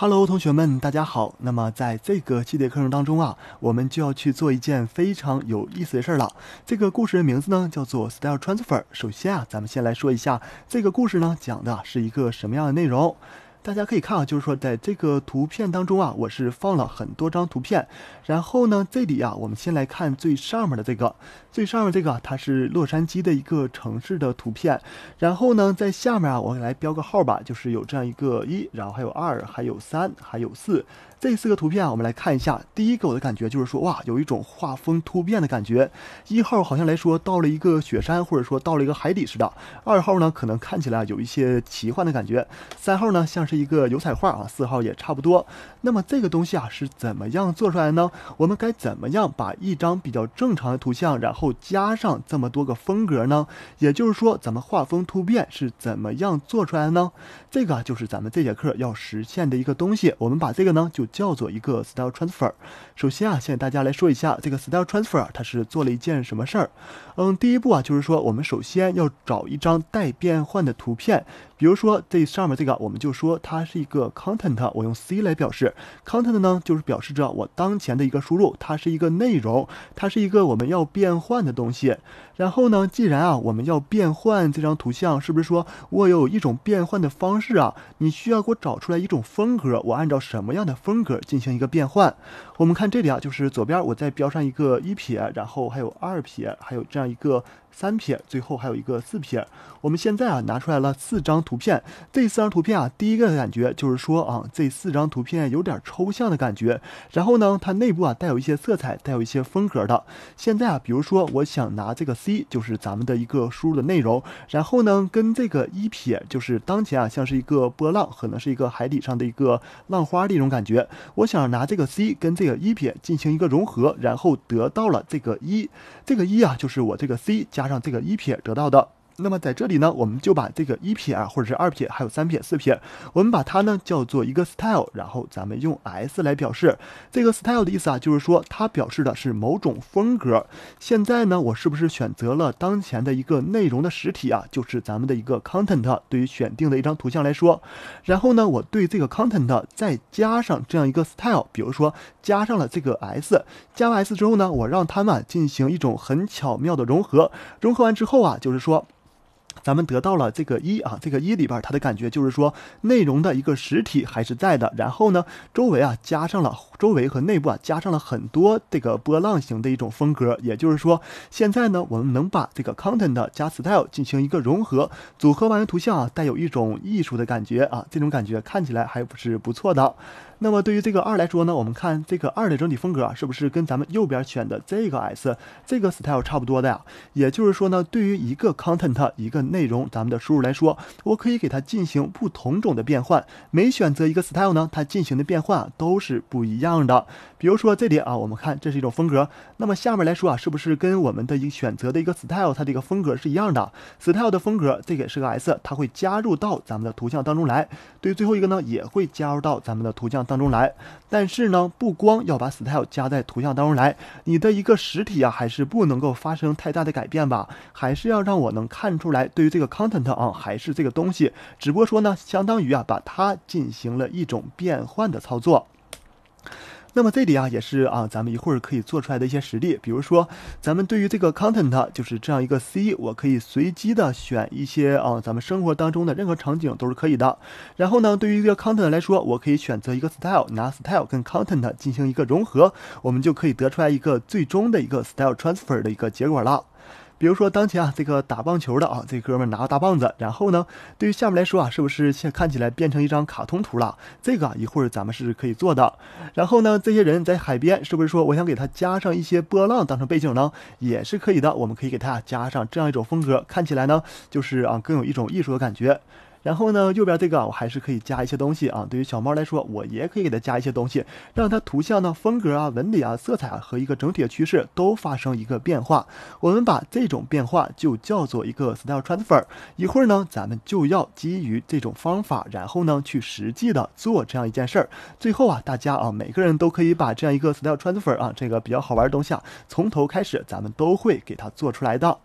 Hello，同学们，大家好。那么在这个系列课程当中啊，我们就要去做一件非常有意思的事儿了。这个故事的名字呢，叫做 Style Transfer。首先啊，咱们先来说一下这个故事呢，讲的是一个什么样的内容。大家可以看啊，就是说，在这个图片当中啊，我是放了很多张图片。然后呢，这里啊，我们先来看最上面的这个，最上面这个它是洛杉矶的一个城市的图片。然后呢，在下面啊，我来标个号吧，就是有这样一个一，然后还有二，还有三，还有四。这四个图片啊，我们来看一下，第一个我的感觉就是说，哇，有一种画风突变的感觉。一号好像来说到了一个雪山，或者说到了一个海底似的。二号呢，可能看起来有一些奇幻的感觉。三号呢，像。是一个油彩画啊，色号也差不多。那么这个东西啊是怎么样做出来呢？我们该怎么样把一张比较正常的图像，然后加上这么多个风格呢？也就是说，咱们画风突变是怎么样做出来的呢？这个就是咱们这节课要实现的一个东西。我们把这个呢就叫做一个 style transfer。首先啊，先给大家来说一下这个 style transfer，它是做了一件什么事儿？嗯，第一步啊就是说，我们首先要找一张带变换的图片，比如说这上面这个，我们就说。它是一个 content，我用 c 来表示 content 呢，就是表示着我当前的一个输入，它是一个内容，它是一个我们要变换的东西。然后呢，既然啊我们要变换这张图像，是不是说我有一种变换的方式啊？你需要给我找出来一种风格，我按照什么样的风格进行一个变换？我们看这里啊，就是左边我再标上一个一撇，然后还有二撇，还有这样一个。三撇，最后还有一个四撇。我们现在啊拿出来了四张图片，这四张图片啊，第一个感觉就是说啊，这四张图片有点抽象的感觉。然后呢，它内部啊带有一些色彩，带有一些风格的。现在啊，比如说我想拿这个 C，就是咱们的一个输入的内容。然后呢，跟这个一撇，就是当前啊像是一个波浪，可能是一个海底上的一个浪花的一种感觉。我想拿这个 C 跟这个一撇进行一个融合，然后得到了这个一。这个一啊，就是我这个 C。加上这个一撇得到的。那么在这里呢，我们就把这个一撇啊，或者是二撇，还有三撇、四撇，我们把它呢叫做一个 style，然后咱们用 s 来表示这个 style 的意思啊，就是说它表示的是某种风格。现在呢，我是不是选择了当前的一个内容的实体啊，就是咱们的一个 content？对于选定的一张图像来说，然后呢，我对这个 content 再加上这样一个 style，比如说加上了这个 s，加完 s 之后呢，我让它们进行一种很巧妙的融合。融合完之后啊，就是说。咱们得到了这个一啊，这个一里边它的感觉就是说内容的一个实体还是在的，然后呢周围啊加上了周围和内部啊加上了很多这个波浪形的一种风格，也就是说现在呢我们能把这个 content 加 style 进行一个融合，组合完图像啊带有一种艺术的感觉啊，这种感觉看起来还不是不错的。那么对于这个二来说呢，我们看这个二的整体风格是不是跟咱们右边选的这个 S 这个 style 差不多的呀？也就是说呢，对于一个 content 一个内容，咱们的输入来说，我可以给它进行不同种的变换。每选择一个 style 呢，它进行的变换都是不一样的。比如说这里啊，我们看这是一种风格。那么下面来说啊，是不是跟我们的一个选择的一个 style 它的一个风格是一样的？style 的风格，这个也是个 S，它会加入到咱们的图像当中来。对，于最后一个呢，也会加入到咱们的图像。当中来，但是呢，不光要把 style 加在图像当中来，你的一个实体啊，还是不能够发生太大的改变吧，还是要让我能看出来，对于这个 content 啊，还是这个东西，只不过说呢，相当于啊，把它进行了一种变换的操作。那么这里啊也是啊，咱们一会儿可以做出来的一些实例，比如说，咱们对于这个 content 就是这样一个 c，我可以随机的选一些啊，咱们生活当中的任何场景都是可以的。然后呢，对于一个 content 来说，我可以选择一个 style，拿 style 跟 content 进行一个融合，我们就可以得出来一个最终的一个 style transfer 的一个结果了。比如说，当前啊这个打棒球的啊这哥们拿个大棒子，然后呢，对于下面来说啊，是不是现看起来变成一张卡通图了？这个一会儿咱们是可以做的。然后呢，这些人在海边，是不是说我想给他加上一些波浪当成背景呢？也是可以的。我们可以给他加上这样一种风格，看起来呢就是啊更有一种艺术的感觉。然后呢，右边这个我还是可以加一些东西啊。对于小猫来说，我也可以给它加一些东西，让它图像呢风格啊、纹理啊、色彩啊和一个整体的趋势都发生一个变化。我们把这种变化就叫做一个 style transfer。一会儿呢，咱们就要基于这种方法，然后呢去实际的做这样一件事儿。最后啊，大家啊，每个人都可以把这样一个 style transfer 啊这个比较好玩的东西啊，从头开始，咱们都会给它做出来的。